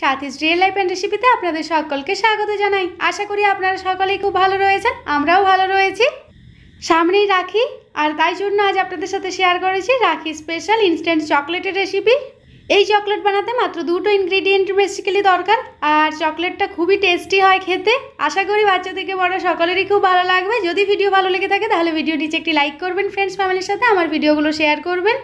সাথীস real life and রেসিপিতে আপনাদের সকলকে স্বাগত জানাই আশা করি আপনারা সকলেই খুব ভালো রয়েছেন আমরাও ভালো রয়েছি সামনেই রাখি আর তাই জন্য আজ আপনাদের সাথে শেয়ার করেছি রাখি স্পেশাল ইনস্ট্যান্ট চকলেটের রেসিপি এই চকলেট বানাতে মাত্র দুটো ইনগ্রিডিয়েন্ট বেসিক্যালি দরকার আর চকলেটটা খুবই টেস্টি হয় খেতে আশা করি বাচ্চা থেকে বড় সকলেরই খুব ভালো লাগবে যদি ভিডিও ভালো লেগে থাকে তাহলে ভিডিও নিচে একটি লাইক করবেন ফ্রেন্ডস ফ্যামিলির সাথে আমার ভিডিওগুলো শেয়ার করবেন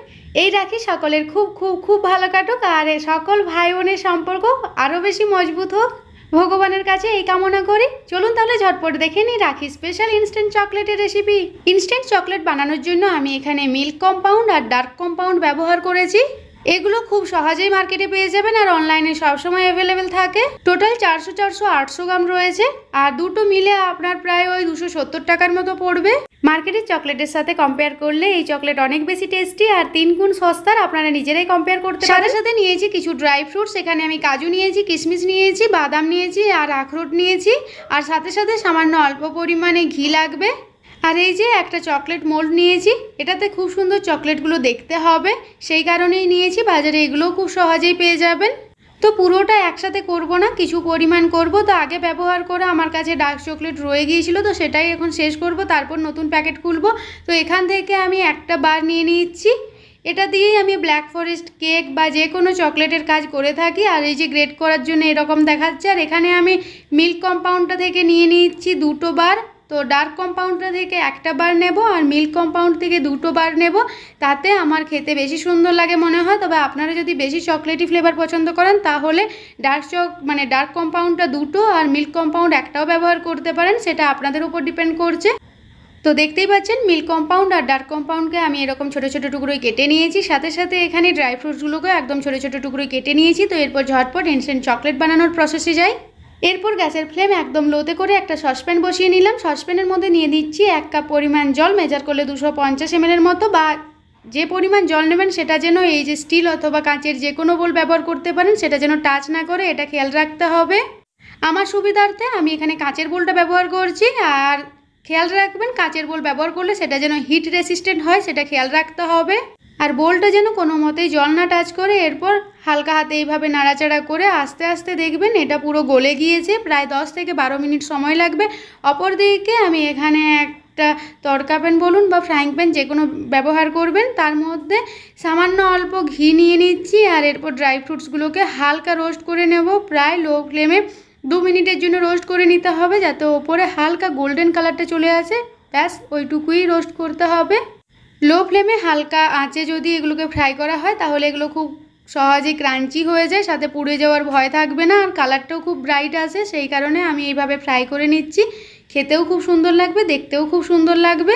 এই রাখি সকলের খুব খুব খুব ভালো কাটুক আর সকল ভাই বোনের সম্পর্ক আরও বেশি মজবুত হোক ভগবানের কাছে এই কামনা করি চলুন তাহলে ঝটপট দেখে নিই রাখি স্পেশাল ইনস্ট্যান্ট চকলেটের রেসিপি ইনস্ট্যান্ট চকলেট বানানোর জন্য আমি এখানে মিল্ক কম্পাউন্ড আর ডার্ক কম্পাউন্ড ব্যবহার করেছি এগুলো খুব সহজেই মার্কেটে পেয়ে যাবেন আর অনলাইনে সবসময় অ্যাভেলেবেল থাকে টোটাল চারশো চারশো আটশো গ্রাম রয়েছে আর দুটো মিলে আপনার প্রায় ওই দুশো সত্তর টাকার মতো পড়বে মার্কেটের চকলেটের সাথে কম্পেয়ার করলে এই চকলেট অনেক বেশি টেস্টি আর তিন গুণ সস্তার আপনারা নিজেরাই কম্পেয়ার করতে পারেন সাথে নিয়েছি কিছু ড্রাই ফ্রুটস এখানে আমি কাজু নিয়েছি কিশমিশ নিয়েছি বাদাম নিয়েছি আর আখরোট নিয়েছি আর সাথে সাথে সামান্য অল্প পরিমাণে ঘি লাগবে আর এই যে একটা চকলেট মোল্ড নিয়েছি এটাতে খুব সুন্দর চকলেটগুলো দেখতে হবে সেই কারণেই নিয়েছি বাজারে এগুলোও খুব সহজেই পেয়ে যাবেন তো পুরোটা একসাথে করব না কিছু পরিমাণ করব তো আগে ব্যবহার করে আমার কাছে ডার্ক চকলেট রয়ে গিয়েছিল তো সেটাই এখন শেষ করব তারপর নতুন প্যাকেট খুলব তো এখান থেকে আমি একটা বার নিয়ে নিচ্ছি এটা দিয়েই আমি ব্ল্যাক ফরেস্ট কেক বা যে কোনো চকলেটের কাজ করে থাকি আর এই যে গ্রেড করার জন্য এরকম দেখাচ্ছে আর এখানে আমি মিল্ক কম্পাউন্ডটা থেকে নিয়ে নিচ্ছি দুটো বার তো ডার্ক কম্পাউন্ড থেকে একটা বার নেব আর মিল্ক কম্পাউন্ড থেকে দুটো বার নেব তাতে আমার খেতে বেশি সুন্দর লাগে মনে হয় তবে আপনারা যদি বেশি চকলেটি ফ্লেভার পছন্দ করেন তাহলে ডার্ক চক মানে ডার্ক কম্পাউন্ডটা দুটো আর মিল্ক কম্পাউন্ড একটাও ব্যবহার করতে পারেন সেটা আপনাদের উপর ডিপেন্ড করছে তো দেখতেই পাচ্ছেন মিল্ক কম্পাউন্ড আর ডার্ক কম্পাউন্ডকে আমি এরকম ছোটো ছোটো টুকরোই কেটে নিয়েছি সাথে সাথে এখানে ড্রাই ফ্রুটসগুলোকেও একদম ছোটো ছোটো টুকরোই কেটে নিয়েছি তো এরপর ঝটপট ইনস্ট্যান্ট চকলেট বানানোর প্রসেসে যাই এরপর গ্যাসের ফ্লেম একদম লোতে করে একটা সসপ্যান বসিয়ে নিলাম সসপ্যানের মধ্যে নিয়ে দিচ্ছি এক কাপ পরিমাণ জল মেজার করলে দুশো পঞ্চাশ এমএলের মতো বা যে পরিমাণ জল নেবেন সেটা যেন এই যে স্টিল অথবা কাঁচের যে কোনো বোল ব্যবহার করতে পারেন সেটা যেন টাচ না করে এটা খেয়াল রাখতে হবে আমার সুবিধার্থে আমি এখানে কাঁচের বোলটা ব্যবহার করছি আর খেয়াল রাখবেন কাঁচের বোল ব্যবহার করলে সেটা যেন হিট রেসিস্ট্যান্ট হয় সেটা খেয়াল রাখতে হবে আর বোলটা যেন কোনো মতেই জল না টাচ করে এরপর হালকা হাতে এইভাবে নাড়াচাড়া করে আস্তে আস্তে দেখবেন এটা পুরো গলে গিয়েছে প্রায় 10 থেকে বারো মিনিট সময় লাগবে অপরদিকে আমি এখানে এক একটা তরকা প্যান বলুন বা ফ্রাইং প্যান যে কোনো ব্যবহার করবেন তার মধ্যে সামান্য অল্প ঘি নিয়ে নিচ্ছি আর এরপর ড্রাই ফ্রুটসগুলোকে হালকা রোস্ট করে নেব প্রায় লো ফ্লেমে দু মিনিটের জন্য রোস্ট করে নিতে হবে যাতে ওপরে হালকা গোল্ডেন কালারটা চলে আসে ব্যাস ওইটুকুই রোস্ট করতে হবে লো ফ্লেমে হালকা আঁচে যদি এগুলোকে ফ্রাই করা হয় তাহলে এগুলো খুব সহজেই ক্রাঞ্চি হয়ে যায় সাথে পুড়ে যাওয়ার ভয় থাকবে না আর কালারটাও খুব ব্রাইট আছে সেই কারণে আমি এইভাবে ফ্রাই করে নিচ্ছি খেতেও খুব সুন্দর লাগবে দেখতেও খুব সুন্দর লাগবে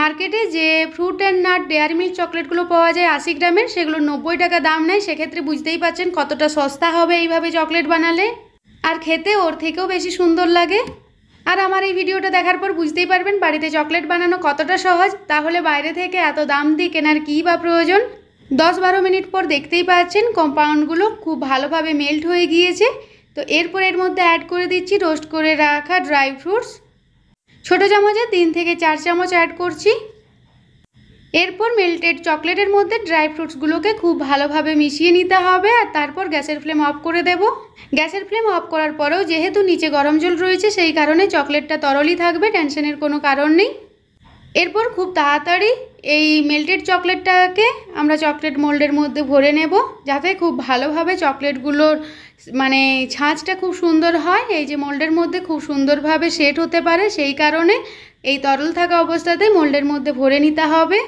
মার্কেটে যে fruit and nut dairy milk চকলেটগুলো পাওয়া যায় আশি গ্রামের সেগুলো নব্বই টাকা দাম নেয় সেক্ষেত্রে বুঝতেই পারছেন কতটা সস্তা হবে এইভাবে চকলেট বানালে আর খেতে ওর থেকেও বেশি সুন্দর লাগে আর আমার এই ভিডিওটা দেখার পর বুঝতেই পারবেন বাড়িতে চকলেট বানানো কতটা সহজ তাহলে বাইরে থেকে এত দাম দিয়ে কেনার কী বা প্রয়োজন দশ বারো মিনিট পর দেখতেই পাচ্ছেন কম্পাউন্ডগুলো খুব ভালোভাবে মেল্ট হয়ে গিয়েছে তো এরপর এর মধ্যে অ্যাড করে দিচ্ছি রোস্ট করে রাখা ড্রাই ফ্রুটস ছোটো চামচে তিন থেকে চার চামচ অ্যাড করছি এরপর মেল্টেড চকলেটের মধ্যে ড্রাই ফ্রুটসগুলোকে খুব ভালোভাবে মিশিয়ে নিতে হবে আর তারপর গ্যাসের ফ্লেম অফ করে দেব গ্যাসের ফ্লেম অফ করার পরেও যেহেতু নিচে গরম জল রয়েছে সেই কারণে চকলেটটা তরলই থাকবে টেনশনের কোনো কারণ নেই এরপর খুব তাড়াতাড়ি এই মেল্টেড চকলেটটাকে আমরা চকলেট মোল্ডের মধ্যে ভরে নেব যাতে খুব ভালোভাবে চকলেটগুলোর মানে ছাঁচটা খুব সুন্দর হয় এই যে মোল্ডের মধ্যে খুব সুন্দরভাবে সেট হতে পারে সেই কারণে এই তরল থাকা অবস্থাতেই মোল্ডের মধ্যে ভরে নিতে হবে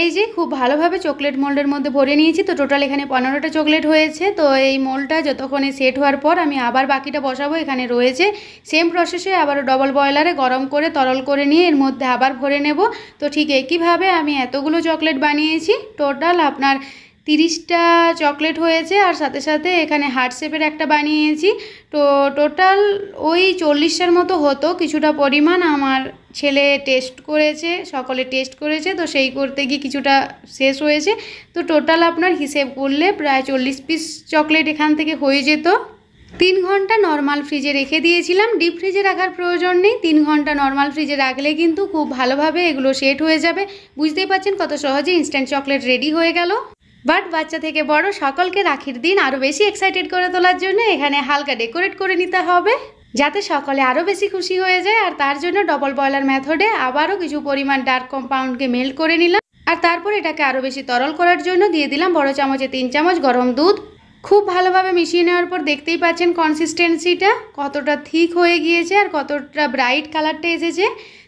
এই যে খুব ভালোভাবে চকলেট মোল্ডের মধ্যে ভরে নিয়েছি তো টোটাল এখানে পনেরোটা চকলেট হয়েছে তো এই মোলটা যতক্ষণে সেট হওয়ার পর আমি আবার বাকিটা বসাবো এখানে রয়েছে সেম প্রসেসে আবারও ডবল বয়লারে গরম করে তরল করে নিয়ে এর মধ্যে আবার ভরে নেব তো ঠিক একইভাবে আমি এতগুলো চকলেট বানিয়েছি টোটাল আপনার তিরিশটা চকলেট হয়েছে আর সাথে সাথে এখানে হার্ট শেপের একটা বানিয়েছি তো টোটাল ওই চল্লিশটার মতো হতো কিছুটা পরিমাণ আমার ছেলে টেস্ট করেছে সকলে টেস্ট করেছে তো সেই করতে গিয়ে কিছুটা শেষ হয়েছে তো টোটাল আপনার হিসেব করলে প্রায় চল্লিশ পিস চকলেট এখান থেকে হয়ে যেত তিন ঘন্টা নর্মাল ফ্রিজে রেখে দিয়েছিলাম ডিপ ফ্রিজে রাখার প্রয়োজন নেই তিন ঘন্টা নর্মাল ফ্রিজে রাখলে কিন্তু খুব ভালোভাবে এগুলো সেট হয়ে যাবে বুঝতেই পারছেন কত সহজে ইনস্ট্যান্ট চকলেট রেডি হয়ে গেল বাট বাচ্চা থেকে বড় সকলকে রাখির দিন আরও বেশি এক্সাইটেড করে তোলার জন্য এখানে হালকা ডেকোরেট করে নিতে হবে যাতে সকলে আরও বেশি খুশি হয়ে যায় আর তার জন্য ডবল বয়লার মেথডে আবারও কিছু পরিমাণ ডার্ক কম্পাউন্ডকে মেল্ট করে নিলাম আর তারপর এটাকে আরও বেশি তরল করার জন্য দিয়ে দিলাম বড় চামচে তিন চামচ গরম দুধ খুব ভালোভাবে মিশিয়ে নেওয়ার পর দেখতেই পাচ্ছেন কনসিস্টেন্সিটা কতটা থিক হয়ে গিয়েছে আর কতটা ব্রাইট কালারটা এসেছে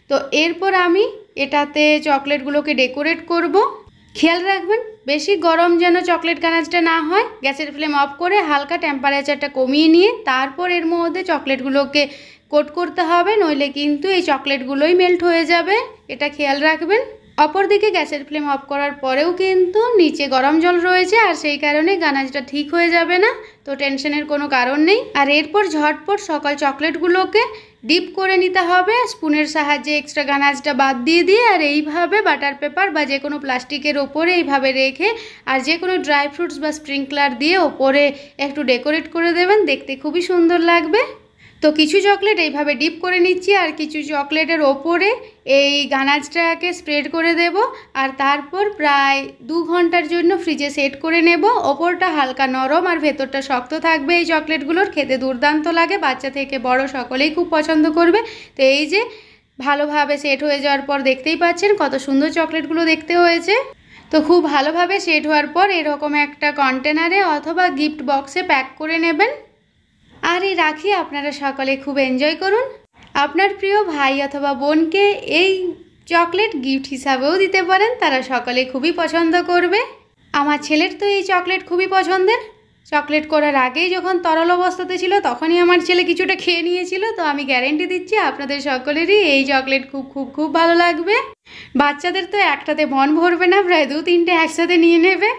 তো এরপর আমি এটাতে চকলেটগুলোকে ডেকোরেট করব খেয়াল রাখবেন বেশি গরম যেন চকলেট কানাচটা না হয় গ্যাসের ফ্লেম অফ করে হালকা টেম্পারেচারটা কমিয়ে নিয়ে তারপর এর মধ্যে চকলেটগুলোকে কোট করতে হবে নইলে কিন্তু এই চকলেটগুলোই মেল্ট হয়ে যাবে এটা খেয়াল রাখবেন অপরদিকে গ্যাসের ফ্লেম অফ করার পরেও কিন্তু নিচে গরম জল রয়েছে আর সেই কারণে গানাজটা ঠিক হয়ে যাবে না তো টেনশনের কোনো কারণ নেই আর এরপর ঝটপট সকাল চকলেটগুলোকে ডিপ করে নিতে হবে স্পুনের সাহায্যে এক্সট্রা গানাজটা বাদ দিয়ে দিয়ে আর এইভাবে বাটার পেপার বা যে কোনো প্লাস্টিকের ওপরে এইভাবে রেখে আর যে কোনো ড্রাই ফ্রুটস বা স্প্রিংকলার দিয়ে ওপরে একটু ডেকোরেট করে দেবেন দেখতে খুবই সুন্দর লাগবে তো কিছু চকলেট এইভাবে ডিপ করে নিচ্ছি আর কিছু চকলেটের ওপরে এই গানাজটাকে স্প্রেড করে দেব আর তারপর প্রায় দু ঘন্টার জন্য ফ্রিজে সেট করে নেব ওপরটা হালকা নরম আর ভেতরটা শক্ত থাকবে এই চকলেটগুলোর খেতে দুর্দান্ত লাগে বাচ্চা থেকে বড় সকলেই খুব পছন্দ করবে তো এই যে ভালোভাবে সেট হয়ে যাওয়ার পর দেখতেই পাচ্ছেন কত সুন্দর চকলেটগুলো দেখতে হয়েছে তো খুব ভালোভাবে সেট হওয়ার পর এরকম একটা কন্টেনারে অথবা গিফট বক্সে প্যাক করে নেবেন আর এই রাখি আপনারা সকলে খুব এনজয় করুন আপনার প্রিয় ভাই অথবা বোনকে এই চকলেট গিফট হিসাবেও দিতে পারেন তারা সকলে খুবই পছন্দ করবে আমার ছেলের তো এই চকলেট খুবই পছন্দের চকলেট করার আগেই যখন তরল অবস্থাতে ছিল তখনই আমার ছেলে কিছুটা খেয়ে নিয়েছিল তো আমি গ্যারেন্টি দিচ্ছি আপনাদের সকলেরই এই চকলেট খুব খুব খুব ভালো লাগবে বাচ্চাদের তো একটাতে মন ভরবে না প্রায় দু তিনটে একসাথে নিয়ে নেবে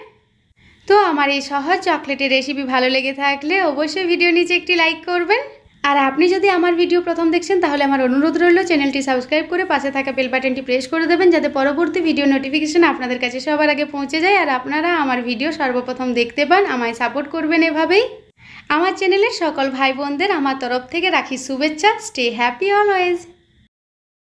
তো আমার এই সহজ চকলেটের রেসিপি ভালো লেগে থাকলে অবশ্যই ভিডিও নিচে একটি লাইক করবেন আর আপনি যদি আমার ভিডিও প্রথম দেখছেন তাহলে আমার অনুরোধ রইল চ্যানেলটি সাবস্ক্রাইব করে পাশে থাকা বেল বাটনটি প্রেস করে দেবেন যাতে পরবর্তী ভিডিও নোটিফিকেশান আপনাদের কাছে সবার আগে পৌঁছে যায় আর আপনারা আমার ভিডিও সর্বপ্রথম দেখতে পান আমায় সাপোর্ট করবেন এভাবেই আমার চ্যানেলের সকল ভাই বোনদের আমার তরফ থেকে রাখি শুভেচ্ছা স্টে হ্যাপি অলওয়েজ